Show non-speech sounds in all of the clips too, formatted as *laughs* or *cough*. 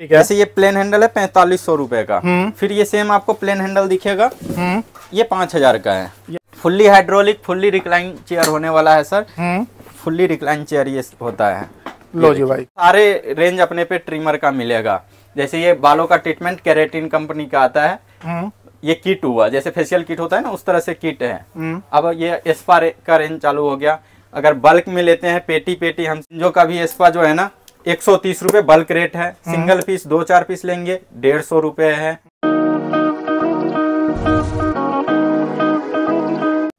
ठीक है जैसे ये प्लेन हैंडल है पैंतालीस सौ रूपये का हम्म। फिर ये सेम आपको प्लेन हैंडल दिखेगा हम्म। ये पांच हजार का है fully hydraulic fully recline chair होने वाला है सर फुल्ली रिक्लाइन चेयर ये होता है लो जी भाई सारे रेंज अपने पे ट्रिमर का मिलेगा जैसे ये बालों का ट्रीटमेंट कैरेटिन कंपनी का आता है हम्म। ये किट हुआ जैसे फेशियल किट होता है ना उस तरह से किट है अब ये एस्पा का रेंज चालू हो गया अगर बल्क में लेते हैं पेटी पेटी हम जो का भी एस्पा जो है ना एक सौ तीस रूपए बल्क रेट है सिंगल हम्म। पीस दो चार पीस लेंगे डेढ़ सौ रुपये है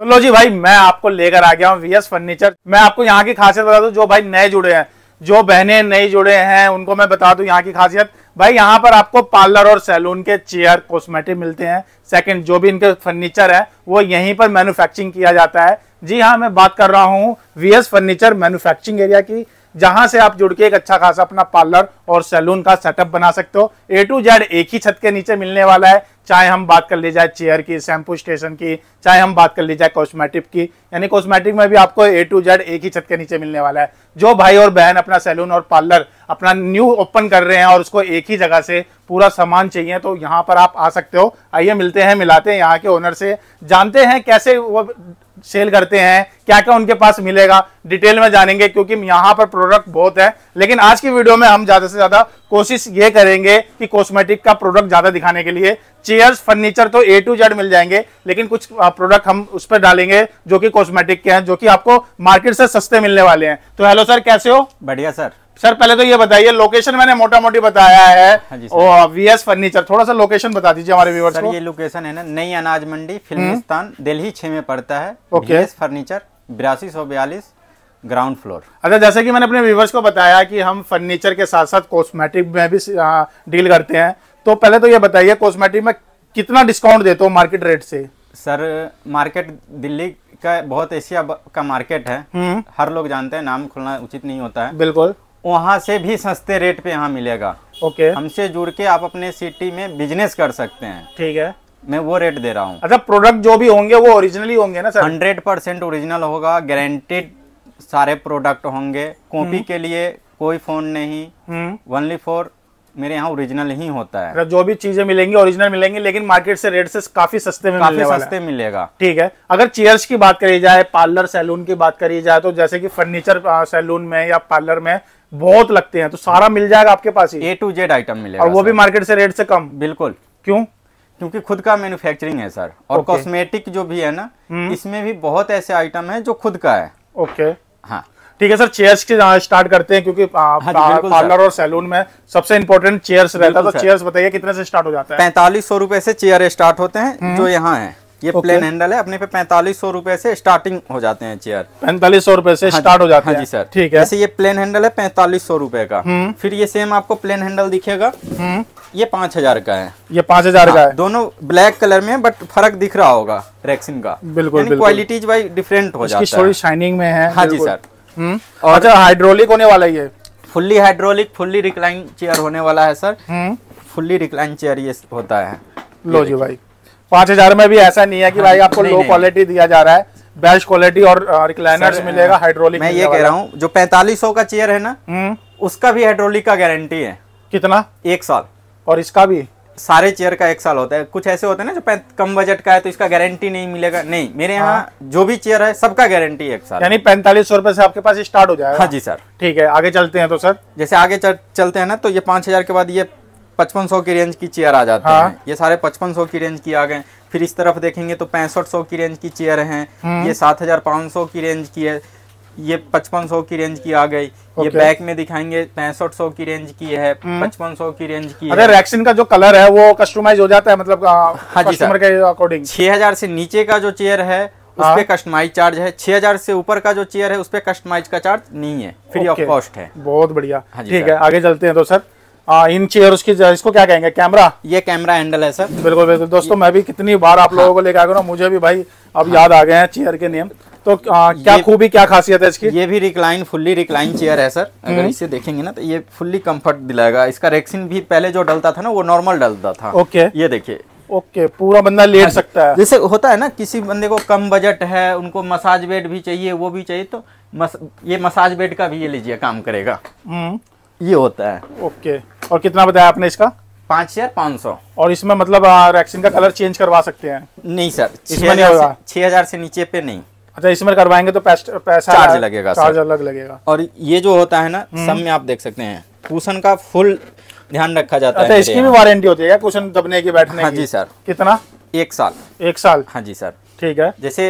लो जी भाई मैं आपको लेकर आ गया हूँ वीएस फर्नीचर मैं आपको यहाँ की खासियत बता दू जो भाई नए जुड़े हैं जो बहने नई जुड़े हैं उनको मैं बता दूं यहाँ की खासियत भाई यहाँ पर आपको पार्लर और सैलून के चेयर कॉस्मेटिक मिलते हैं सेकंड जो भी इनके फर्नीचर है वो यहीं पर मैन्युफैक्चरिंग किया जाता है जी हाँ मैं बात कर रहा हूँ वीएस फर्नीचर मैन्युफैक्चरिंग एरिया की जहां से आप जुड़ के एक अच्छा खासा अपना पार्लर और सैलून का सेटअप बना सकते हो ए टू जेड एक ही छत के नीचे मिलने वाला है चाहे हम बात कर ली जाए चेयर की शैम्पू स्टेशन की चाहे हम बात कर ली जाए कॉस्मेटिक की यानी कॉस्मेटिक में भी आपको ए टू जेड एक ही छत के नीचे मिलने वाला है जो भाई और बहन अपना सैलून और पार्लर अपना न्यू ओपन कर रहे हैं और उसको एक ही जगह से पूरा सामान चाहिए तो यहाँ पर आप आ सकते हो आइए मिलते हैं मिलाते हैं यहाँ के ओनर से जानते हैं कैसे वो सेल करते हैं क्या क्या उनके पास मिलेगा डिटेल में जानेंगे क्योंकि यहाँ पर प्रोडक्ट बहुत है लेकिन आज की वीडियो में हम ज़्यादा से ज़्यादा कोशिश ये करेंगे कि कॉस्मेटिक का प्रोडक्ट ज़्यादा दिखाने के लिए चेयर्स फर्नीचर तो ए टू जेड मिल जाएंगे लेकिन कुछ प्रोडक्ट हम उस पर डालेंगे जो कि कॉस्मेटिक के हैं जो कि आपको मार्केट से सस्ते मिलने वाले हैं तो हेलो सर कैसे हो बढ़िया सर सर पहले तो ये बताइए लोकेशन मैंने मोटा मोटी बताया है वी एस फर्नीचर थोड़ा सा लोकेशन बता दीजिए हमारे सर को ये लोकेशन है ना नई अनाज मंडी फिल्मिस्तान हम्म। दिल्ली छे में पड़ता है ओके फर्नीचर बिरासी सौ बयालीस ग्राउंड फ्लोर अच्छा जैसे कि मैंने अपने व्यूवर्स को बताया कि हम फर्नीचर के साथ साथ कॉस्मेटिक में भी डील करते हैं तो पहले तो ये बताइए कॉस्मेटिक में कितना डिस्काउंट देते हो मार्केट रेट से सर मार्केट दिल्ली का बहुत एशिया का मार्केट है हम्म। हर लोग जानते हैं नाम खुलना उचित नहीं होता है बिल्कुल वहाँ से भी सस्ते रेट पे यहाँ मिलेगा ओके okay. हमसे जुड़ के आप अपने सिटी में बिजनेस कर सकते हैं ठीक है मैं वो रेट दे रहा हूँ अच्छा प्रोडक्ट जो भी होंगे वो ओरिजिनली होंगे ना सर हंड्रेड परसेंट ओरिजिनल होगा गारंटेड सारे प्रोडक्ट होंगे कॉपी हम्म। के लिए कोई फोन नहीं ओनली हम्म। फॉर मेरे यहाँ ओरिजिनल ही होता है अच्छा, जो भी चीजें मिलेंगी ओरिजिनल मिलेंगी लेकिन मार्केट से रेट से काफी सस्ते में काफी सस्ते मिलेगा ठीक है अगर चेयर्स की बात करी जाए पार्लर सैलून की बात करी जाए तो जैसे कि फर्नीचर सैलून में या पार्लर में बहुत लगते हैं तो सारा मिल जाएगा आपके पास ही ए टू जेड आइटम मिलेगा और वो भी मार्केट से रेट से कम बिल्कुल क्यों क्योंकि खुद का मैन्युफैक्चरिंग है सर और कॉस्मेटिक जो भी है ना हम्म। इसमें भी बहुत ऐसे आइटम है जो खुद का है ओके हाँ ठीक है सर चेयर्स के स्टार्ट हाँ, करते हैं क्योंकि पार्लर हाँ और सैलून में सबसे इंपोर्टेंट चेयर्स रहता है तो चेयर्स बताइए कितने से स्टार्ट हो जाता है पैंतालीस सौ रूपये से चेयर स्टार्ट होते हैं जो हम्म। यहाँ है ये okay. प्लेन हैंडल है अपने पे पैंतालीस सौ रूपए से स्टार्टिंग हो जाते हैं चेयर पैंतालीस सौ रूपए से हाँ स्टार्ट हो जाते हाँ हैं जी सर ठीक है जैसे ये प्लेन हैंडल है पैंतालीस सौ रूपए का हम्म। फिर ये सेम आपको प्लेन हैंडल दिखेगा हम्म। ये पांच हजार का है ये पांच हजार हाँ, का है दोनों ब्लैक कलर में बट फर्क दिख रहा होगा रेक्सिन का बिल्कुल क्वालिटी वाइज डिफरेंट हो जाती है शाइनिंग में है हाँ जी सर हम्म। और अच्छा हाइड्रोलिक होने वाला ये fully hydraulic fully recline chair होने वाला है सर फुल्ली रिक्लाइन चेयर ये होता है लो जी भाई पांच हजार में भी ऐसा नहीं है कि हाँ, भाई आपको लो क्वालिटी दिया जा रहा है बेस्ट क्वालिटी और रिक्लाइनर्स मिलेगा हाइड्रोलिक मैं ये कह रहा हूँ जो पैंतालीस का चेयर है ना हम्म। उसका भी हाइड्रोलिक का गारंटी है कितना एक साल और इसका भी सारे चेयर का एक साल होता है कुछ ऐसे होते हैं ना जो कम बजट का है तो इसका गारंटी नहीं मिलेगा नहीं मेरे यहाँ हाँ। जो भी चेयर है सबका गारंटी एक साल यानी पैंतालीस सौ रुपए से आपके पास स्टार्ट हो जाएगा हाँ जी सर ठीक है आगे चलते हैं तो सर जैसे आगे चलते हैं ना तो ये पांच हजार के बाद ये पचपन सौ की रेंज की चेयर आ जाती हाँ। है ये सारे पचपन सौ की रेंज की आ गए फिर इस तरफ देखेंगे तो पैंसठ सौ की रेंज की चेयर है हम्म। ये सात हजार पाँच सौ की रेंज की है ये पचपन सौ की रेंज की आ गई ये बैक में दिखाएंगे पैंसठ सौ की रेंज की है हम्म। पचपन सौ की रेंज की अरे रैक्सिन का जो कलर है वो कस्टमाइज हो जाता है मतलब हाँ जी सर के अकॉर्डिंग छह हजार से नीचे का जो चेयर है उस कस्टमाइज हाँ। चार्ज है छह हजार से ऊपर का जो चेयर है उस कस्टमाइज का चार्ज नहीं है फ्री ऑफ कॉस्ट है बहुत बढ़िया हाँ ठीक है आगे चलते हैं तो सर आ, इन चेयर्स की इसको क्या कहेंगे कैमरा ये कैमरा हैंडल है सर बिल्कुल बिल्कुल दोस्तों मैं भी कितनी बार आप लोगों को लेकर आ गया ना मुझे भी भाई अब याद आ गए हैं चेयर के नियम तो आ, क्या खूबी क्या खासियत है इसकी ये भी रिक्लाइन फुल्ली रिक्लाइन चेयर है सर हम्म। अगर इसे देखेंगे ना तो ये फुल्ली कंफर्ट दिलाएगा इसका रेक्सिन भी पहले जो डलता था ना वो नॉर्मल डलता था ओके ये देखिए ओके okay, पूरा बंदा लेट हाँ। सकता है जैसे होता है ना किसी बंदे को कम बजट है उनको मसाज बेड भी चाहिए वो भी चाहिए तो मस, ये मसाज बेड का भी ये लीजिए काम करेगा हम्म। ये होता है ओके okay. और कितना बताया आपने इसका पाँच हजार पाँच सौ और इसमें मतलब रैक्सिन का कलर चेंज करवा सकते हैं नहीं सर इसमें नहीं होगा छह हजार से नीचे पे नहीं अच्छा इसमें करवाएंगे तो पैसा चार्ज लगेगा चार्ज अलग लगेगा और ये जो होता है ना हम्म। सब में आप देख सकते हैं कुशन का फुल ध्यान रखा जाता अच्छा, है इसकी भी वारंटी होती है कुशन दबने की बैठने हाँ जी सर कितना एक साल एक साल हाँ जी सर ठीक है जैसे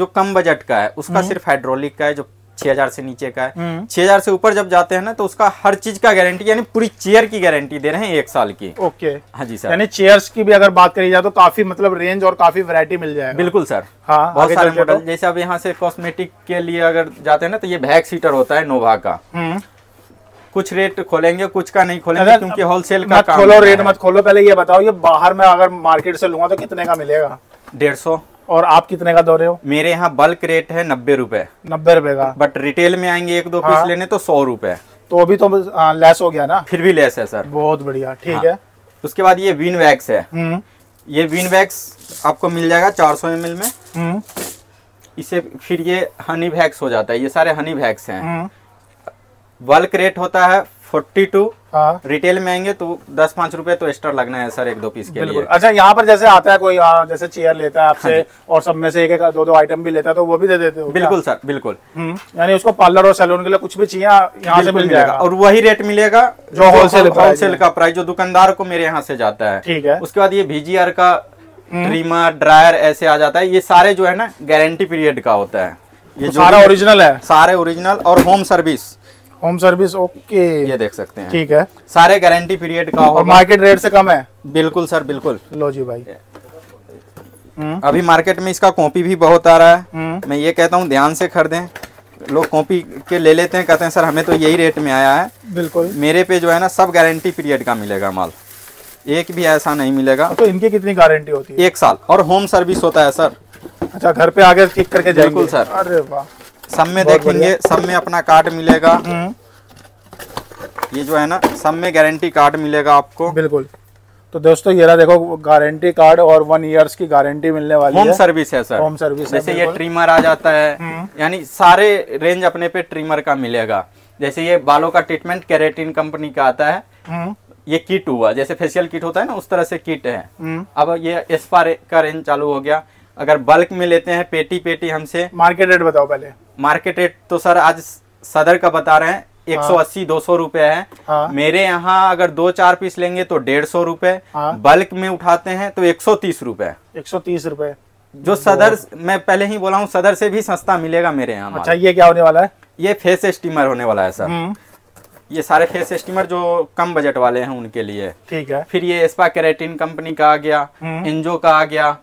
जो कम बजट का है उसका हम्म। सिर्फ हाइड्रोलिक का है जो 6000 से नीचे का है 6000 हम्म। से ऊपर जब जाते हैं ना तो उसका हर चीज का गारंटी यानी पूरी चेयर की गारंटी दे रहे हैं एक साल की ओके हाँ जी सर यानी चेयर्स की भी अगर बात करी जाए तो काफी मतलब रेंज और काफी वैरायटी मिल जाए बिल्कुल सर हाँ बहुत सारे मॉडल जैसे अब यहाँ से कॉस्मेटिक के लिए अगर जाते हैं ना तो ये बैक सीटर होता है नोवा का हम्म। कुछ रेट खोलेंगे कुछ का नहीं खोलेंगे क्योंकि होलसेल का खोलो रेट मत खोलो पहले ये बताओ ये बाहर में अगर मार्केट से लूंगा तो कितने का मिलेगा डेढ़ सौ और आप कितने का दो रहे हो मेरे यहाँ बल्क रेट है नब्बे रूपए नब्बे रूपए का बट रिटेल में आएंगे एक दो हाँ। पीस लेने तो सौ रूपए तो अभी तो आ, हाँ, लेस हो गया ना फिर भी लेस है सर बहुत बढ़िया ठीक हाँ। है उसके बाद ये विन वैक्स है हम्म। ये विन वैक्स आपको मिल जाएगा चार सौ एम में हम्म। इसे फिर ये हनी वैक्स हो जाता है ये सारे हनी वैक्स है बल्क रेट होता है फोर्टी टू रिटेल हाँ। में आएंगे तो दस पांच रुपए तो एक्स्ट्रा लगना है सर एक दो पीस के लिए अच्छा यहाँ पर जैसे आता है कोई आ, हाँ, जैसे चेयर लेता है आपसे हाँ और सब में से एक एक दो दो आइटम भी लेता है तो वो भी दे देते हो बिल्कुल सर बिल्कुल हम्म, यानी उसको पार्लर और सैलून के लिए कुछ भी चाहिए यहाँ से मिल जाएगा और वही रेट मिलेगा जो होलसेल होलसेल का प्राइस जो दुकानदार को मेरे यहाँ से जाता है ठीक है उसके बाद ये भीजीआर का ट्रीमर हम्म। ड्रायर ऐसे आ जाता है ये सारे जो है ना गारंटी पीरियड का होता है ये तो सारा ओरिजिनल है सारे ओरिजिनल और home service home service okay ये देख सकते हैं ठीक है सारे गारंटी पीरियड का और मार्केट रेट से कम है बिल्कुल सर बिल्कुल लो जी भाई हम्म। अभी मार्केट में इसका कॉपी भी बहुत आ रहा है हम्म। मैं ये कहता हूँ ध्यान से खरीदे लोग कॉपी के ले लेते हैं कहते हैं सर हमें तो यही रेट में आया है बिल्कुल मेरे पे जो है ना सब गारंटी पीरियड का मिलेगा माल एक भी ऐसा नहीं मिलेगा तो इनके कितनी गारंटी होती है एक साल और होम सर्विस होता है सर अच्छा घर पे आगे ठीक करके बिल्कुल सर अरे वाह सब में देखेंगे सब में अपना कार्ड मिलेगा हम्म। ये जो है ना सब में गारंटी कार्ड मिलेगा आपको बिल्कुल तो दोस्तों ये रहा देखो गारंटी कार्ड और वन इयर्स की गारंटी मिलने वाली होम सर्विस है सर होम सर्विस जैसे ये ट्रिमर आ जाता है हम्म। यानी सारे रेंज अपने पे ट्रिमर का मिलेगा जैसे ये बालों का ट्रीटमेंट कैरेटिन कंपनी का आता है हम्म। ये किट हुआ जैसे फेशियल किट होता है ना उस तरह से किट है अब ये एस्पा का रेंज चालू हो गया अगर बल्क में लेते हैं पेटी पेटी हमसे मार्केट रेट बताओ पहले मार्केट रेट तो सर आज सदर का बता रहे हैं एक सौ हाँ। अस्सी दो सौ रूपये है आ, हाँ। मेरे यहाँ अगर दो चार पीस लेंगे तो डेढ़ सौ रूपये हाँ। बल्क में उठाते हैं तो एक सौ तीस रूपए एक सौ तीस रूपए जो सदर मैं पहले ही बोला हूँ सदर से भी सस्ता मिलेगा मेरे यहाँ अच्छा ये क्या होने वाला है ये फेस स्टीमर होने वाला है सर हम्म। ये सारे फेस स्टीमर जो कम बजट वाले हैं उनके लिए ठीक है फिर ये एस्पा कैरेटिन कंपनी का आ गया इंजो हम्म। का आ गया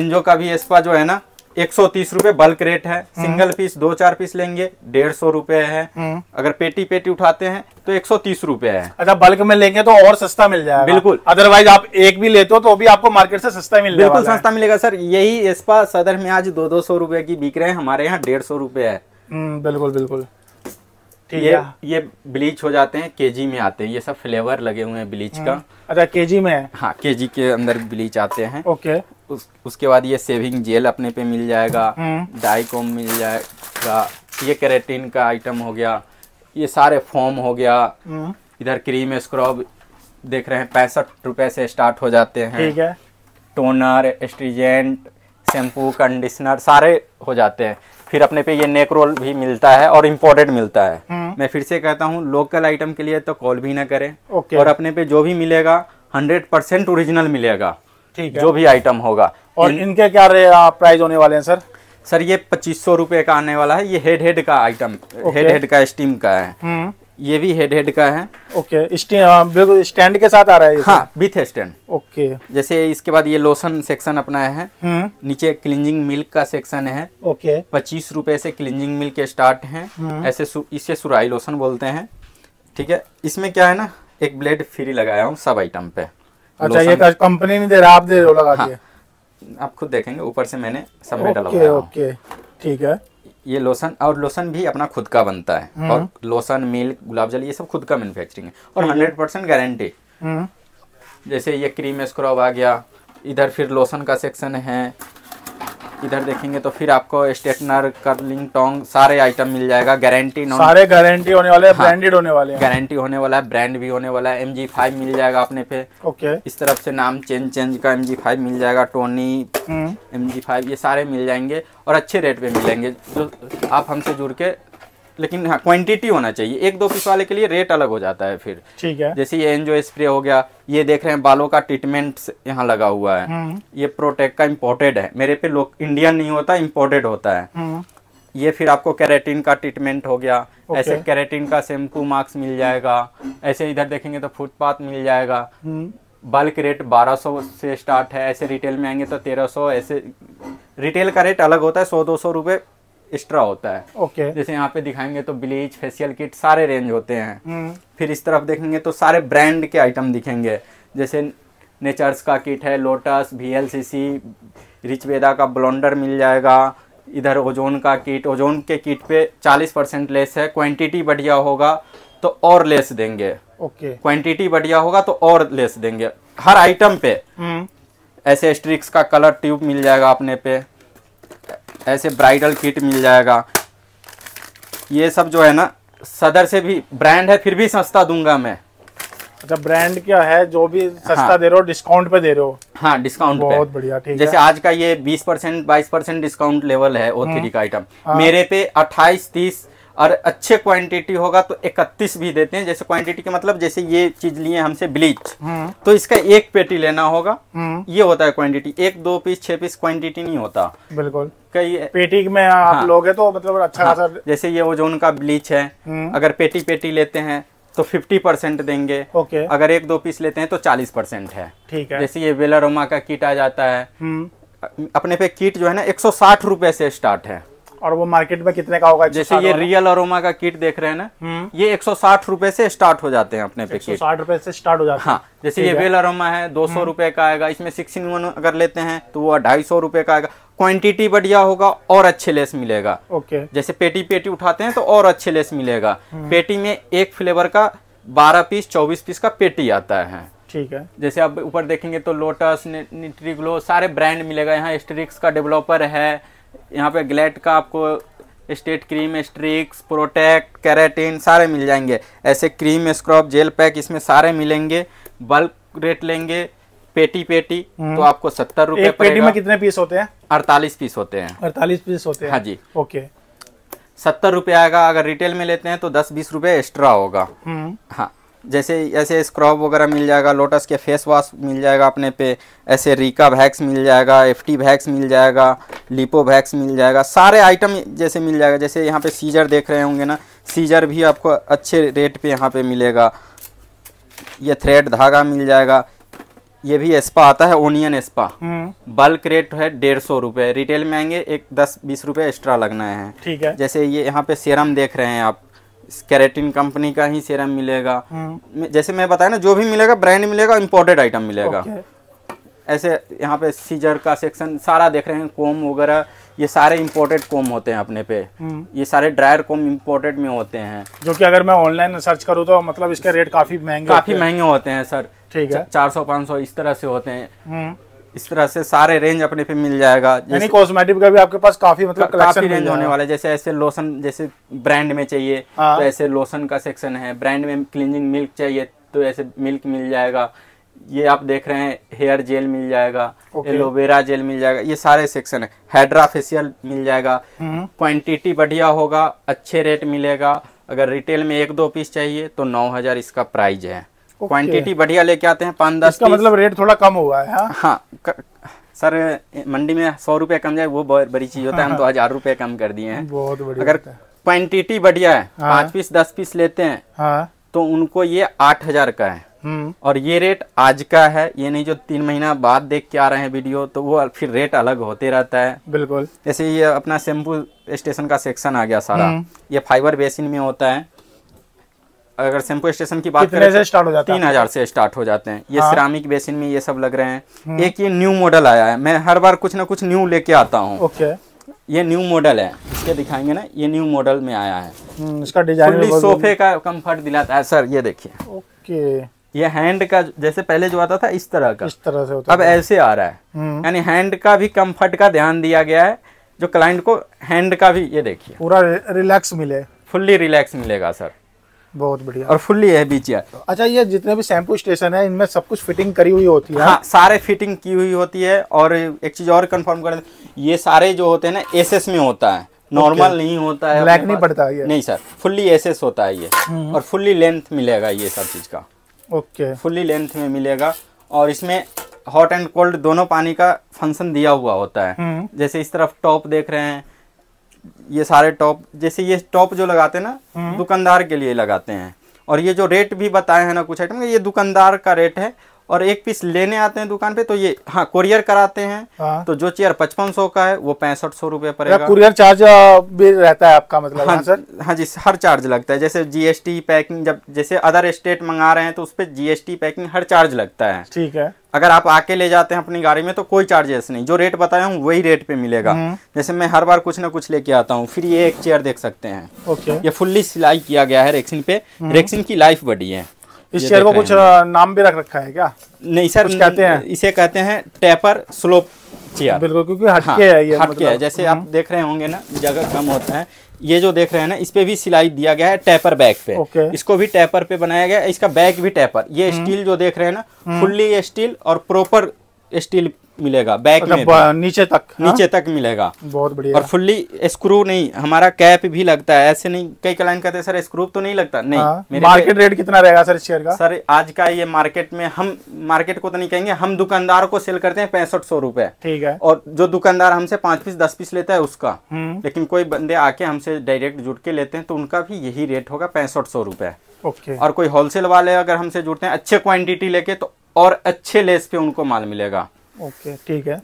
इंजो का भी एस्पा जो है ना एक सौ तीस रूपए बल्क रेट है सिंगल हम्म। पीस दो चार पीस लेंगे डेढ़ सौ रूपये है हम्म। अगर पेटी पेटी उठाते हैं तो एक सौ तीस रूपए है अच्छा बल्क में लेंगे तो और सस्ता मिल जाएगा बिल्कुल अदरवाइज आप एक भी लेते हो तो भी आपको मार्केट से सस्ता मिल बिल्कुल सस्ता मिलेगा सर यही एस्पा सदर में आज दो दो सौ रूपये की बिक रहे हैं हमारे यहाँ डेढ़ सौ रूपये है हम्म, बिल्कुल बिल्कुल ठीक है ये ब्लीच हो जाते हैं केजी में आते हैं ये सब फ्लेवर लगे हुए हैं ब्लीच का हम्म। अच्छा केजी में हाँ केजी के अंदर ब्लीच आते हैं ओके उस, उसके बाद ये सेविंग जेल अपने पे मिल जाएगा डाइकोम हम्म। मिल जाएगा ये कैरेटिन का आइटम हो गया ये सारे फॉर्म हो गया हम्म। इधर क्रीम स्क्रब देख रहे हैं पैंसठ रुपए से स्टार्ट हो जाते हैं ठीक है टोनर एस्ट्रीजेंट शैम्पू कंडीशनर सारे हो जाते हैं फिर अपने पे ये नेक रोल भी मिलता है और इम्पोर्टेड मिलता है हम्म। मैं फिर से कहता हूँ लोकल आइटम के लिए तो कॉल भी ना करें और अपने पे जो भी मिलेगा हंड्रेड परसेंट ओरिजिनल मिलेगा ठीक है जो भी आइटम होगा और इन... इनके क्या प्राइस होने वाले हैं सर सर ये पच्चीस सौ रुपये का आने वाला है ये हेड हेड का आइटम हेड हेड का स्टीम का है हम्म। ये भी हेड हेड का है ओके हाँ, बिल्कुल स्टैंड के साथ आ रहा है हाँ विथ स्टैंड ओके जैसे इसके बाद ये लोशन सेक्शन अपना है हम्म। नीचे क्लिंजिंग मिल्क का सेक्शन है ओके पच्चीस रूपए से क्लिंजिंग मिल्क के स्टार्ट है हम्म। ऐसे सु, इसे सुराई लोशन बोलते हैं ठीक है इसमें क्या है ना एक ब्लेड फ्री लगाया हूँ सब आइटम पे अच्छा ये कंपनी नहीं दे रहा आप दे रहे हो लगा हाँ, आप खुद देखेंगे ऊपर से मैंने सब में ओके ठीक है ये लोशन और लोशन भी अपना खुद का बनता है हम्म। और लोशन मिल्क गुलाब जल ये सब खुद का मैन्युफैक्चरिंग है और हंड्रेड परसेंट गारंटी जैसे ये क्रीम स्क्रब आ गया इधर फिर लोशन का सेक्शन है इधर देखेंगे तो फिर आपको स्टेटनर कर्लिंग टोंग सारे आइटम मिल जाएगा गारंटी सारे गारंटी होने वाले हाँ, ब्रांडेड होने वाले हैं गारंटी हाँ। होने वाला है ब्रांड भी होने वाला है एम जी फाइव मिल जाएगा अपने पे ओके इस तरफ से नाम चेंज चेंज का एम जी फाइव मिल जाएगा टोनी एम जी फाइव ये सारे मिल जाएंगे और अच्छे रेट पे मिलेंगे जो तो आप हमसे जुड़ के लेकिन हाँ क्वांटिटी होना चाहिए एक दो पीस वाले के लिए रेट अलग हो जाता है फिर ठीक है जैसे ये एनजो स्प्रे हो गया ये देख रहे हैं बालों का ट्रीटमेंट यहाँ लगा हुआ है हम्म। ये प्रोटेक्ट का इम्पोर्टेड है मेरे पे लोग इंडियन नहीं होता इम्पोर्टेड होता है हम्म। ये फिर आपको कैरेटिन का ट्रीटमेंट हो गया okay. ऐसे कैरेटिन का शैम्पू मास्क मिल जाएगा ऐसे इधर देखेंगे तो फुटपाथ मिल जाएगा बल्क रेट 1200 से स्टार्ट है ऐसे रिटेल में आएंगे तो 1300 ऐसे रिटेल का रेट अलग होता है सौ दो सौ एक्स्ट्रा होता है ओके okay. जैसे यहाँ पे दिखाएंगे तो ब्लीच फेशियल किट सारे रेंज होते हैं हम्म। फिर इस तरफ देखेंगे तो सारे ब्रांड के आइटम दिखेंगे जैसे नेचर्स का किट है Lotus V L C C rich Veda का ब्लॉन्डर मिल जाएगा इधर ओजोन का किट ओजोन के किट पे 40 परसेंट लेस है क्वांटिटी बढ़िया होगा तो और लेस देंगे ओके okay. क्वांटिटी बढ़िया होगा तो और लेस देंगे हर आइटम पे हम्म। ऐसे स्ट्रिक्स का कलर ट्यूब मिल जाएगा अपने पे ऐसे ब्राइडल किट मिल जाएगा ये सब जो है ना सदर से भी ब्रांड है फिर भी सस्ता दूंगा मैं अच्छा ब्रांड क्या है जो भी सस्ता हाँ, दे रहे हो डिस्काउंट पे दे रहे हो हाँ डिस्काउंट बहुत बढ़िया ठीक जैसे है। आज का ये 20 परसेंट बाईस परसेंट डिस्काउंट लेवल है ओ थ्री हम्म। का आइटम हाँ। मेरे पे 28 30 और अच्छे क्वांटिटी होगा तो इकतीस भी देते हैं जैसे क्वांटिटी के मतलब जैसे ये चीज लिए हमसे ब्लीच हम्म। तो इसका एक पेटी लेना होगा हम्म। ये होता है क्वांटिटी एक दो पीस छह पीस क्वांटिटी नहीं होता बिल्कुल कई पेटी में आप हाँ, लोगे तो मतलब अच्छा हाँ, जैसे ये वो जो उनका ब्लीच है हम्म। अगर पेटी पेटी लेते हैं तो 50 परसेंट देंगे ओके अगर एक दो पीस लेते हैं तो 40 परसेंट है ठीक है जैसे ये वेलरोमा का किट आ जाता है अपने पे किट जो है ना एक सौ से स्टार्ट है और वो मार्केट में कितने का होगा जैसे ये रियल अरोमा का किट देख रहे हैं ना हम्म। ये एक सौ से स्टार्ट हो जाते हैं अपने पे साठ रूपए से स्टार्ट हो जाते हैं हाँ जैसे ये वेल अरोमा है दो सौ हम्म। रूपये का आएगा इसमें इन वन अगर लेते हैं तो वो ढाई सौ रूपये का आएगा क्वांटिटी बढ़िया होगा और अच्छे लेस मिलेगा ओके जैसे पेटी पेटी उठाते हैं तो और अच्छे लेस मिलेगा हम्म। पेटी में एक फ्लेवर का बारह पीस चौबीस पीस का पेटी आता है ठीक है जैसे आप ऊपर देखेंगे तो लोटस निट्रिग्लो सारे ब्रांड मिलेगा यहाँ स्ट्रिक्स का डेवलपर है यहाँ पे ग्लेट का आपको स्टेट क्रीम स्ट्रिक्स प्रोटेक्ट कैरेटिन सारे मिल जाएंगे ऐसे क्रीम स्क्रब जेल पैक इसमें सारे मिलेंगे बल्क रेट लेंगे पेटी पेटी हम्म। तो आपको सत्तर रुपए पेटी में कितने पीस होते हैं अड़तालीस पीस होते हैं अड़तालीस पीस होते हैं हाँ जी ओके सत्तर रुपये आएगा अगर रिटेल में लेते हैं तो दस बीस रुपये एक्स्ट्रा होगा हम्म। हाँ जैसे ऐसे स्क्रब वगैरह मिल जाएगा लोटस के फेस वॉश मिल जाएगा अपने पे ऐसे रिका भैक्स मिल जाएगा एफ टी भैक्स मिल जाएगा लिपो भैक्स मिल जाएगा सारे आइटम जैसे मिल जाएगा जैसे यहाँ पे सीजर देख रहे होंगे ना सीजर भी आपको अच्छे रेट पे यहाँ पे मिलेगा ये थ्रेड धागा मिल जाएगा ये भी एस्पा आता है ओनियन एस्पा बल्क रेट है डेढ़ सौ रुपये रिटेल में आएंगे एक दस बीस रुपये एक्स्ट्रा लगना है ठीक है जैसे ये यहाँ पे सीरम देख रहे हैं आप कैरेटिन कंपनी का ही सीरम मिलेगा हाँ। जैसे मैं बताया ना जो भी मिलेगा ब्रांड मिलेगा इम्पोर्टेड आइटम मिलेगा ऐसे यहाँ पे सीजर का सेक्शन सारा देख रहे हैं कोम वगैरह ये सारे इम्पोर्टेड कोम होते हैं अपने पे हम्म। ये सारे ड्रायर कोम इम्पोर्टेड में होते हैं जो कि अगर मैं ऑनलाइन सर्च करूँ तो मतलब इसके रेट काफी महंगे काफी महंगे होते हैं सर ठीक है चार सौ पाँच सौ इस तरह से होते हैं हम्म। इस तरह से सारे रेंज अपने पे मिल जाएगा यानी कॉस्मेटिक का भी आपके पास काफी मतलब काफी रेंज होने वाला है जैसे ऐसे लोशन जैसे ब्रांड में चाहिए तो हाँ। ऐसे लोशन का सेक्शन है ब्रांड में क्लिनिंग मिल्क चाहिए तो ऐसे मिल्क मिल जाएगा ये आप देख रहे हैं हेयर जेल मिल जाएगा एलोवेरा जेल मिल जाएगा ये सारे सेक्शन है हाइड्रा फेशियल मिल जाएगा क्वांटिटी हम्म। बढ़िया होगा अच्छे रेट मिलेगा अगर रिटेल में एक दो पीस चाहिए तो नौ हजार इसका प्राइस है क्वांटिटी बढ़िया लेके आते हैं पाँच दस मतलब रेट थोड़ा कम हुआ है हाँ, हाँ सर मंडी में सौ रुपये कम जाए वो बहुत बड़ी चीज़ होता है हम तो हज़ार हाँ, हाँ। रुपये कम कर दिए हैं बहुत बढ़िया अगर क्वांटिटी बढ़िया है पाँच पीस दस पीस लेते हैं तो उनको ये आठ हजार का है हम्म। और ये रेट आज का है ये नहीं जो तीन महीना बाद देख के आ रहे हैं वीडियो तो वो फिर रेट अलग होते रहता है बिल्कुल जैसे ये अपना शैम्पू स्टेशन का सेक्शन आ गया सारा हम्म। ये फाइबर बेसिन में होता है अगर सेम्पो स्टेशन की बात करें से तो स्टार्ट हो जाते तीन हजार से स्टार्ट हो जाते हैं ये हाँ। सिरामिक बेसिन में ये सब लग रहे हैं हम्म। एक ये न्यू मॉडल आया है मैं हर बार कुछ ना कुछ न्यू लेके आता हूँ ये न्यू मॉडल है इसके दिखाएंगे ना ये न्यू मॉडल में आया है हम्म, इसका डिजाइन सोफे का कम्फर्ट दिलाता है सर ये देखिए ओके ये हैंड का जैसे पहले जो आता था इस तरह का इस तरह से होता अब ऐसे आ रहा है हम्म। यानी हैंड का भी कंफर्ट का ध्यान दिया गया है जो क्लाइंट को हैंड का भी ये देखिए पूरा रिलैक्स मिले फुल्ली रिलैक्स मिलेगा सर बहुत बढ़िया और फुल्ली है बीच यार अच्छा ये जितने भी शैम्पू स्टेशन है इनमें सब कुछ फिटिंग करी हुई होती है हाँ सारे फिटिंग की हुई होती है और एक चीज और कंफर्म कर ये सारे जो होते हैं ना एसएस में होता है नॉर्मल okay. नहीं होता है ब्लैक नहीं पड़ता ये नहीं सर फुल्ली एसएस होता है ये हम्म। और फुल्ली लेंथ मिलेगा ये सब चीज का ओके फुल्ली लेंथ में मिलेगा और इसमें हॉट एंड कोल्ड दोनों पानी का फंक्शन दिया हुआ होता है हम्म। जैसे इस तरफ टॉप देख रहे हैं ये सारे टॉप जैसे ये टॉप जो लगाते हैं ना हम्म। दुकानदार के लिए लगाते हैं और ये जो रेट भी बताए हैं ना कुछ आइटम ये दुकानदार का रेट है और एक पीस लेने आते हैं दुकान पे तो ये हाँ कुरियर कराते हैं हाँ। तो जो चेयर पचपन सौ का है वो पैंसठ सौ रूपये पड़ेगा कुरियर मतलब चार्ज भी रहता है आपका मतलब हाँ, सर हाँ, हाँ जी हर चार्ज लगता है जैसे जीएसटी पैकिंग जब जैसे अदर स्टेट मंगा रहे हैं तो उसपे जीएसटी पैकिंग हर चार्ज लगता है ठीक है अगर आप आके ले जाते हैं अपनी गाड़ी में तो कोई चार्जेस नहीं जो रेट बताया हूँ वही रेट पे मिलेगा हम्म। जैसे मैं हर बार कुछ ना कुछ लेके आता हूँ फिर ये एक चेयर देख सकते हैं ओके ये फुल्ली सिलाई किया गया है रेक्सिन पे रेक्सिन हम्म। की लाइफ बड़ी है इस चेयर को कुछ नाम भी रख रखा है क्या नहीं सर कहते हैं इसे कहते हैं टेपर स्लोप चेयर बिल्कुल क्योंकि हटके हाँ, है ये हटके मतलब, है जैसे हम्म। आप देख रहे होंगे ना जगह कम होता है ये जो देख रहे हैं ना इस पे भी सिलाई दिया गया है टैपर बैक पे okay. इसको भी टैपर पे बनाया गया है इसका बैक भी टैपर ये हम्म। स्टील जो देख रहे हैं ना हम्म। फुल्ली स्टील और प्रॉपर स्टील मिलेगा बैक अच्छा, में नीचे तक हाँ? नीचे तक मिलेगा बहुत बढ़िया और फुल्ली स्क्रू नहीं हमारा कैप भी लगता है ऐसे नहीं कई क्लाइंट कहते हैं सर स्क्रू तो नहीं लगता नहीं हाँ, मेरे मार्केट रेट कितना रहेगा सर शेयर का सर आज का ये मार्केट में हम मार्केट को तो नहीं कहेंगे हम दुकानदार को सेल करते हैं पैंसठ सौ रूपए ठीक है और जो दुकानदार हमसे पांच पीस दस पीस लेता है उसका हम्म। लेकिन कोई बंदे आके हमसे डायरेक्ट जुट के लेते हैं तो उनका भी यही रेट होगा पैंसठ सौ रूपए और कोई होलसेल वाले अगर हमसे जुड़ते हैं अच्छे क्वांटिटी लेके तो और अच्छे लेस पे उनको माल मिलेगा ओके ठीक है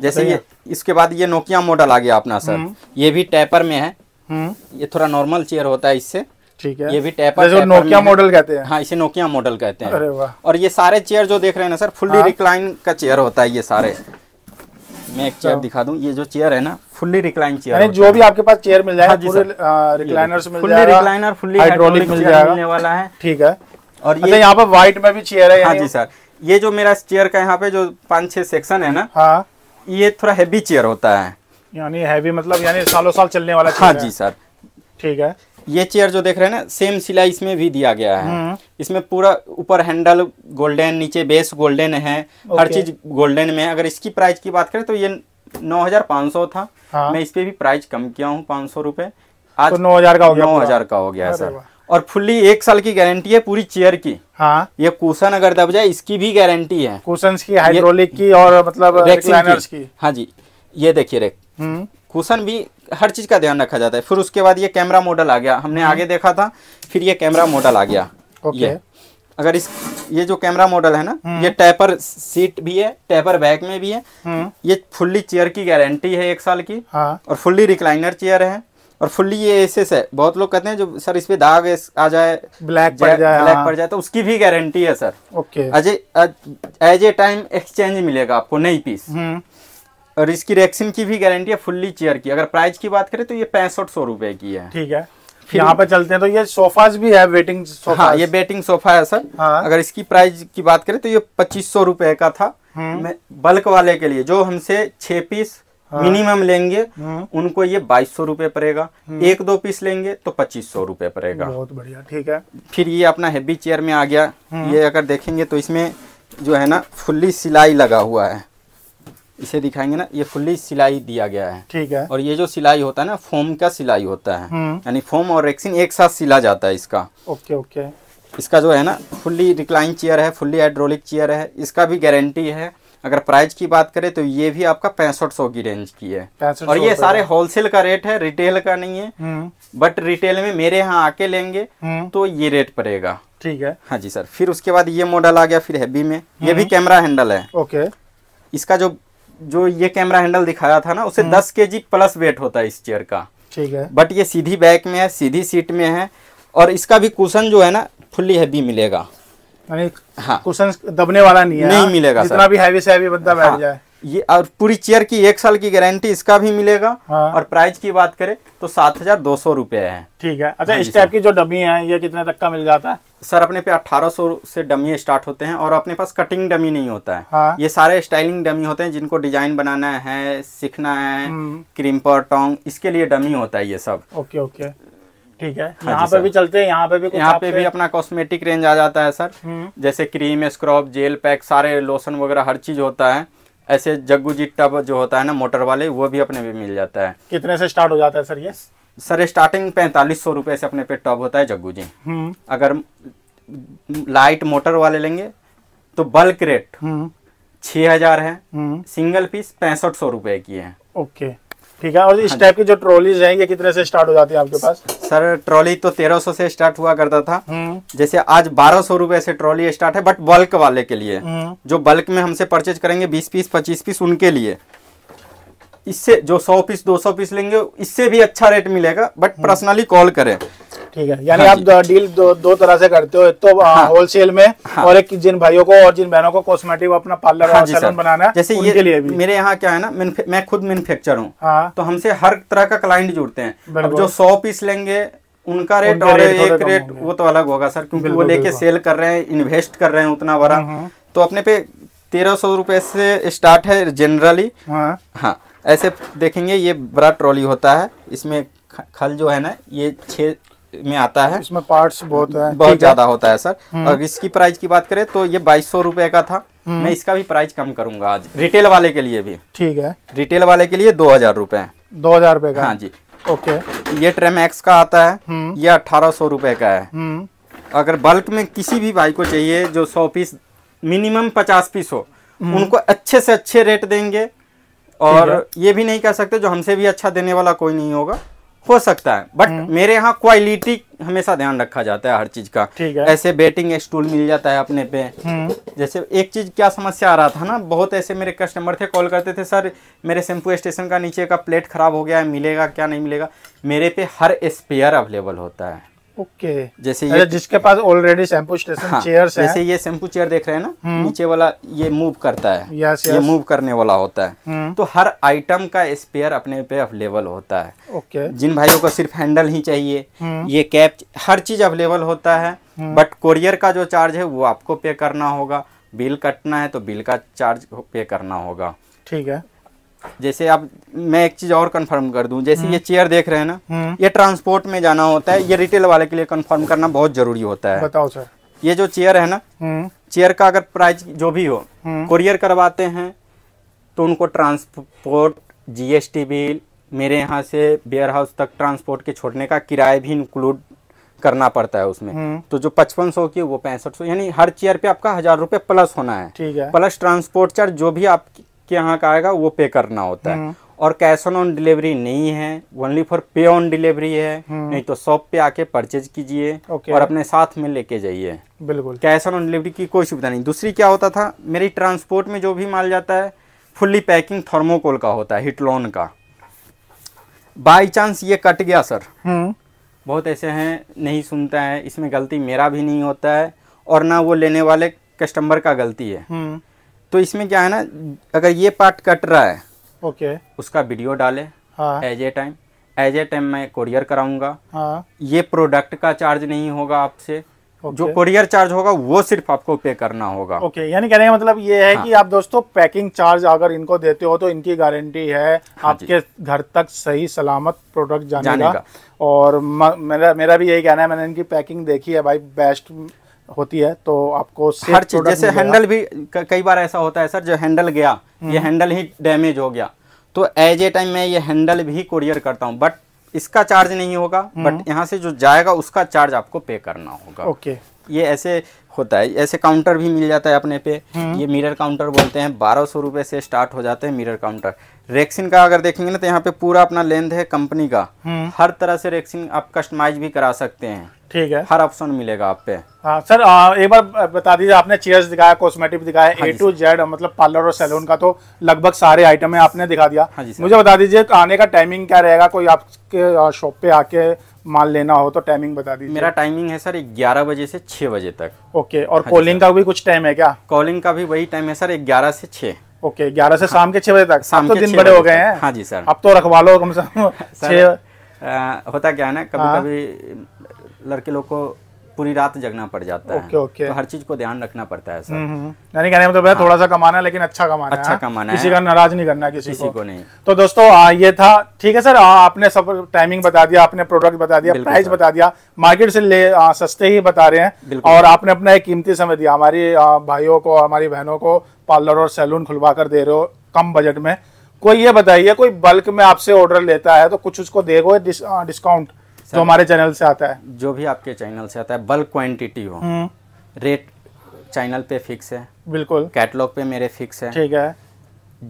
जैसे ये इसके बाद ये नोकिया मॉडल आ गया अपना सर हम्म। ये भी टैपर में है हम्म। ये थोड़ा नॉर्मल चेयर होता है इससे ठीक है ये भी टैपर जो नोकिया मॉडल कहते हैं हाँ इसे नोकिया मॉडल कहते हैं अरे वाह और ये सारे चेयर जो देख रहे हैं ना सर फुल्ली रिक्लाइन का चेयर होता है ये सारे मैं एक चेयर अच्छा। दिखा दूं ये जो चेयर है ना फुल्ली रिक्लाइन चेयर जो भी आपके पास चेयर मिल जाएगा हाँ रिक्लाइनर मिल फुल्ली रिक्लाइनर फुल्ली हाइड्रोलिक मिल जाएगा मिलने वाला है ठीक है और अच्छा, ये यहाँ पर व्हाइट में भी चेयर है हाँ जी सर ये जो मेरा चेयर का यहाँ पे जो पांच छह सेक्शन है ना हाँ ये थोड़ा हैवी चेयर होता है यानी हैवी मतलब यानी सालों साल चलने वाला हाँ जी सर ठीक है ये चेयर जो देख रहे हैं ना सेम सिलाई इसमें भी दिया गया है हम्म। इसमें पूरा ऊपर हैंडल गोल्डन नीचे बेस गोल्डन है हर चीज गोल्डन में अगर इसकी प्राइस की बात करें तो ये नौ हजार पाँच सौ था हाँ। मैं इस पे भी प्राइस कम किया हूँ पाँच सौ रूपए आज तो नौ हजार का हो गया नौ हजार का हो गया है सर और फुल्ली एक साल की गारंटी है पूरी चेयर की हाँ ये कुशन अगर दब जाए इसकी भी गारंटी है कुशन की हाइड्रोलिक की और मतलब की हाँ जी ये देखिए रेक कुशन हम्म। भी हर चीज का ध्यान रखा जाता है फिर उसके बाद ये कैमरा मॉडल आ गया हमने हम्म। आगे देखा था फिर ये कैमरा मॉडल आ गया ओके अगर इस ये जो कैमरा मॉडल है ना हम्म। ये टैपर सीट भी है टैपर बैक में भी है ये फुल्ली चेयर की गारंटी है एक साल की हाँ। और फुल्ली रिक्लाइनर चेयर है और फुल्ली ये एसेस है बहुत लोग कहते हैं जो सर इस पे दाग आ जाए ब्लैक पड़ जाए ब्लैक हाँ। पड़ जाए तो उसकी भी गारंटी है sir okay Ajay as a time exchange मिलेगा आपको नई पीस हम्म। और इसकी रेक्सिन की भी गारंटी है फुल्ली चेयर की अगर प्राइस की बात करें तो ये पैंसठ सौ रुपए की है ठीक है यहाँ पे चलते हैं तो ये सोफाज भी है वेटिंग सोफा हाँ, ये वेटिंग सोफा है सर हाँ। अगर इसकी प्राइस की बात करें तो ये पच्चीस सौ रुपए का था बल्क हम्म। वाले के लिए जो हमसे छह पीस हाँ। मिनिमम लेंगे हाँ। उनको ये बाईस सौ रूपये पड़ेगा हाँ। एक दो पीस लेंगे तो पच्चीस सौ रूपये पड़ेगा बहुत बढ़िया ठीक है फिर ये अपना हैवी चेयर में आ गया ये अगर देखेंगे तो इसमें जो है ना फुल्ली सिलाई लगा हुआ है इसे दिखाएंगे ना ये फुल्ली सिलाई दिया गया है ठीक है और ये जो सिलाई होता है ना फोम का सिलाई होता है यानी फोम और रेक्सिन एक साथ सिला जाता है इसका ओके ओके इसका जो है ना फुल्ली रिक्लाइन चेयर है फुल्ली हाइड्रोलिक चेयर है इसका भी गारंटी है अगर प्राइस की बात करें तो ये भी आपका पैंसठ सौ की रेंज की है और ये सारे होलसेल का रेट है रिटेल का नहीं है बट हम्म। रिटेल में मेरे यहाँ आके लेंगे हम्म। तो ये रेट पड़ेगा ठीक है हाँ जी सर फिर उसके बाद ये मॉडल आ गया फिर हैवी में ये भी कैमरा हम्म। हैंडल है ओके इसका जो जो ये कैमरा हैंडल दिखाया था ना उसे दस के जी प्लस वेट होता है इस चेयर का ठीक है बट ये सीधी बैक में है सीधी सीट में है और इसका भी कुशन जो है ना फुल्ली हैवी मिलेगा हाँ। दबने वाला नहीं है नहीं हाँ? मिलेगा जितना भी हैवी से हैवी बंदा बैठ हाँ। जाए ये और पूरी चेयर की एक साल की गारंटी इसका भी मिलेगा हाँ। और प्राइस की बात करें तो सात हजार दो सौ रूपए है ठीक है अच्छा इस टाइप की जो डमी है ये कितने तक का मिल जाता है सर अपने पे अठारह सौ से डमी स्टार्ट होते हैं और अपने पास कटिंग डमी नहीं होता है हाँ। ये सारे स्टाइलिंग डमी होते हैं जिनको डिजाइन बनाना है सीखना है क्रीम हम्म। पर टोंग इसके लिए डमी होता है ये सब ओके ओके ठीक है हाँ यहाँ पे भी चलते हैं यहाँ पे भी यहाँ पे भी अपना कॉस्मेटिक रेंज आ जाता है सर हम्म। जैसे क्रीम स्क्रब जेल पैक सारे लोशन वगैरह हर चीज होता है ऐसे जग्गू जी टब जो होता है ना मोटर वाले वो भी अपने भी मिल जाता है कितने से स्टार्ट हो जाता है सर ये सर स्टार्टिंग पैंतालीस सौ रूपये से अपने पे टब होता है जग्गू जी हम्म। अगर लाइट मोटर वाले लेंगे तो बल्क रेट छः हजार है सिंगल हम्म। पीस पैंसठ सौ रूपये की है ओके ठीक है और इस हाँ टाइप की जो ट्रॉलीज हैं ये कितने से स्टार्ट हो जाती है आपके पास सर ट्रॉली तो 1300 से स्टार्ट हुआ करता था हम्म। जैसे आज 1200 रुपए से ट्रॉली स्टार्ट है बट बल्क वाले के लिए हम्म। जो बल्क में हमसे परचेज करेंगे 20 पीस 25 पीस उनके लिए इससे जो 100 पीस 200 पीस लेंगे इससे भी अच्छा रेट मिलेगा बट पर्सनली कॉल करें ठीक है हाँ यानी हाँ आप डील दो, दो तरह से करते हो एक तो हाँ, होलसेल हाँ। में हाँ, और एक जिन भाइयों को और जिन बहनों को कॉस्मेटिक अपना पार्लर हाँ, और सैलून बनाना है जैसे ये लिए भी मेरे यहाँ क्या है ना मैं खुद मैन्युफेक्चर हूँ हाँ, तो हमसे हर तरह का क्लाइंट जुड़ते हैं जो सौ पीस लेंगे उनका रेट और एक रेट वो तो अलग होगा सर क्योंकि वो लेके सेल कर रहे हैं इन्वेस्ट कर रहे हैं उतना बड़ा हम्म, हम्म। तो अपने पे तेरह सौ रुपए से स्टार्ट है जनरली हाँ हाँ ऐसे देखेंगे ये बड़ा ट्रॉली होता है इसमें खल जो है ना ये छः में आता है इसमें पार्ट्स बहुत है बहुत ज्यादा होता है सर हम्म। और इसकी प्राइस की बात करें तो ये बाईस सौ रूपए का था हम्म। मैं इसका भी प्राइस कम करूंगा आज रिटेल वाले के लिए भी ठीक है रिटेल वाले के लिए दो हजार रूपए दो हजार रूपए का हाँ जी ओके ये ट्रेम एक्स का आता है हम्म। ये अठारह सौ रूपए का है अगर बल्क में किसी भी भाई को चाहिए जो सौ पीस मिनिमम पचास पीस हो उनको अच्छे से अच्छे रेट देंगे और ये भी नहीं कह सकते जो हमसे भी अच्छा देने वाला कोई नहीं होगा हो सकता है बट हम्म। मेरे यहाँ क्वालिटी हमेशा ध्यान रखा जाता है हर चीज का ठीक है ऐसे बेटिंग स्टूल मिल जाता है अपने पे हम्म। जैसे एक चीज क्या समस्या आ रहा था ना बहुत ऐसे मेरे कस्टमर थे कॉल करते थे सर मेरे शैम्पू स्टेशन का नीचे का प्लेट खराब हो गया है मिलेगा क्या नहीं मिलेगा मेरे पे हर स्पेयर अवेलेबल होता है ओके जैसे ये जिसके पास ऑलरेडी शैम्पू स्टेशन हाँ, चेयर्स जैसे ये शैम्पू चेयर देख रहे हैं ना हम्म। नीचे वाला ये मूव करता है यस, ये मूव करने वाला होता है हम्म। तो हर आइटम का स्पेयर अपने पे अवेलेबल होता है ओके जिन भाइयों को सिर्फ हैंडल ही चाहिए हम्म। ये कैप हर चीज अवेलेबल होता है बट कोरियर का जो चार्ज है वो आपको पे करना होगा बिल कटना है तो बिल का चार्ज पे करना होगा ठीक है जैसे आप मैं एक चीज और कंफर्म कर दूं जैसे ये चेयर हम्म। देख रहे हैं ना हम्म। ये ट्रांसपोर्ट में जाना होता है ये रिटेल वाले के लिए कंफर्म करना बहुत जरूरी होता है बताओ सर ये जो चेयर है ना चेयर हम्म। का अगर प्राइस जो भी हो कुरियर करवाते हैं तो उनको ट्रांसपोर्ट जीएसटी बिल मेरे यहाँ से बेयर हाउस तक ट्रांसपोर्ट के छोड़ने का किराया भी इंक्लूड करना पड़ता है उसमें तो जो पचपन सौ की वो पैंसठ सौ यानी हर चेयर पे आपका हजार रुपए प्लस होना है, ठीक है। प्लस ट्रांसपोर्ट चार्ज जो भी आपकी आपके यहाँ का आएगा वो पे करना होता है हम्म। और कैश ऑन डिलीवरी नहीं है only for pay on delivery है हम्म। नहीं तो शॉप पे आके परचेज कीजिए okay. और अपने साथ में लेके जाइए बिल्कुल कैश ऑन डिलीवरी की कोई सुविधा नहीं दूसरी क्या होता था मेरी ट्रांसपोर्ट में जो भी माल जाता है फुल्ली पैकिंग थर्मोकोल का होता है हिटलोन का बाई चांस ये कट गया सर हम्म। बहुत ऐसे हैं नहीं सुनता है इसमें गलती मेरा भी नहीं होता है और ना वो लेने वाले कस्टमर का गलती है तो इसमें क्या है ना अगर ये पार्ट कट रहा है ओके okay. उसका वीडियो डाले as a time as a time मैं कोरियर कराऊंगा हाँ। ये प्रोडक्ट का चार्ज नहीं होगा आपसे Okay. जो कोरियर चार्ज होगा वो सिर्फ आपको पे करना होगा ओके okay, यानी कहने का मतलब ये है हाँ. कि आप दोस्तों पैकिंग चार्ज अगर इनको देते हो तो इनकी गारंटी है हाँ आपके घर तक सही सलामत प्रोडक्ट जाने, जाने का।, का और म, मेरा मेरा भी यही कहना है मैंने इनकी पैकिंग देखी है भाई बेस्ट होती है तो आपको हर चीज जैसे हैंडल भी कई बार ऐसा होता है सर जो हैंडल गया ये हैंडल हम्म। ही डैमेज हो गया तो एज ए टाइम मैं ये हैंडल भी कुरियर करता हूँ बट इसका चार्ज नहीं होगा बट हम्म। यहाँ से जो जाएगा उसका चार्ज आपको पे करना होगा ओके ये ऐसे होता है ऐसे काउंटर भी मिल जाता है अपने पे हम्म। ये मिरर काउंटर बोलते हैं बारह सौ रुपये से स्टार्ट हो जाते हैं मिरर काउंटर रेक्सिन का अगर देखेंगे ना तो यहाँ पे पूरा अपना लेंथ है कंपनी का हर तरह से रेक्सिन आप कस्टमाइज भी करा सकते हैं ठीक है हर ऑप्शन मिलेगा आप पे हाँ सर आ, एक बार बता दीजिए आपने चेयर्स दिखाया कॉस्मेटिक दिखाया ए टू जेड मतलब पार्लर और सैलून का तो लगभग सारे है आपने दिखा दिया हाँ मुझे बता दीजिए आने का टाइमिंग क्या रहेगा कोई आपके शॉप पे आके माल लेना हो तो टाइमिंग बता दीजिए मेरा टाइमिंग है सर ग्यारह बजे से छह बजे तक ओके और कॉलिंग हाँ का भी कुछ टाइम है क्या कॉलिंग का भी वही टाइम है सर ग्यारह से छह ओके ग्यारह से शाम के छह बजे तक शाम तो दिन बड़े हो गए हैं हाँ जी सर अब तो रखवा लो कम से कम *laughs* छह होता क्या है ना कभी हाँ। कभी लड़के लोग को पूरी रात जगना पड़ जाता okay, है okay. तो हर चीज को ध्यान रखना पड़ता है सर हम्म, हम्म। यानी कहने मतलब हाँ। थोड़ा सा कमाना है लेकिन अच्छा कमाना अच्छा है हाँ? कमाना किसी है। का नाराज नहीं करना किसी, किसी को।, को नहीं तो दोस्तों आ, ये था ठीक है सर आ, आपने सब टाइमिंग बता दिया आपने प्रोडक्ट बता दिया प्राइस बता दिया मार्केट से ले आ, सस्ते ही बता रहे हैं और आपने अपना एक कीमती समय दिया हमारी भाइयों को हमारी बहनों को पार्लर और सैलून खुलवा कर दे रहे हो कम बजट में कोई ये बताइए कोई बल्क में आपसे ऑर्डर लेता है तो कुछ उसको देगो डिस्काउंट जो हमारे चैनल से आता है जो भी आपके चैनल से आता है बल्क क्वांटिटी हो रेट हम्म। चैनल पे फिक्स है बिल्कुल कैटलॉग पे मेरे फिक्स है ठीक है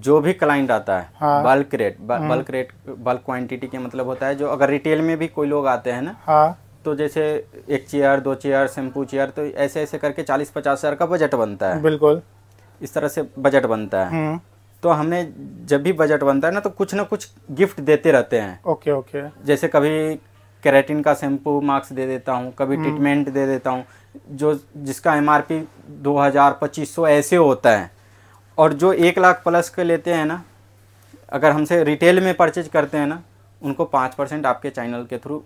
जो भी क्लाइंट आता है हाँ। Bulk rate bulk rate bulk quantity के मतलब होता है जो अगर रिटेल में भी कोई लोग आते हैं ना हाँ। तो जैसे एक चेयर दो चेयर शैम्पू चेयर तो ऐसे ऐसे करके चालीस पचास हजार का बजट बनता है बिल्कुल इस तरह से बजट बनता है हम्म। तो हमने जब भी बजट बनता है ना तो कुछ ना कुछ गिफ्ट देते रहते हैं ओके ओके जैसे कभी कैरेटिन का शैम्पू मास्क दे देता हूँ कभी हम्म। ट्रीटमेंट दे देता हूँ जो जिसका एम आर पी दो हज़ार पच्चीस सौ ऐसे होता है और जो एक लाख प्लस के लेते हैं ना अगर हमसे रिटेल में परचेज करते हैं ना उनको पाँच परसेंट आपके चैनल के थ्रू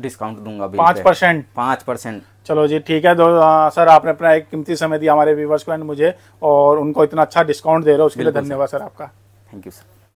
डिस्काउंट दूंगा पाँच परसेंट पाँच परसेंट चलो जी ठीक है दो तो, आ, सर आपने अपना एक कीमती समय दिया हमारे व्यूवर्स को एंड मुझे और उनको इतना अच्छा डिस्काउंट दे रहे हो उसके लिए धन्यवाद सर आपका थैंक यू सर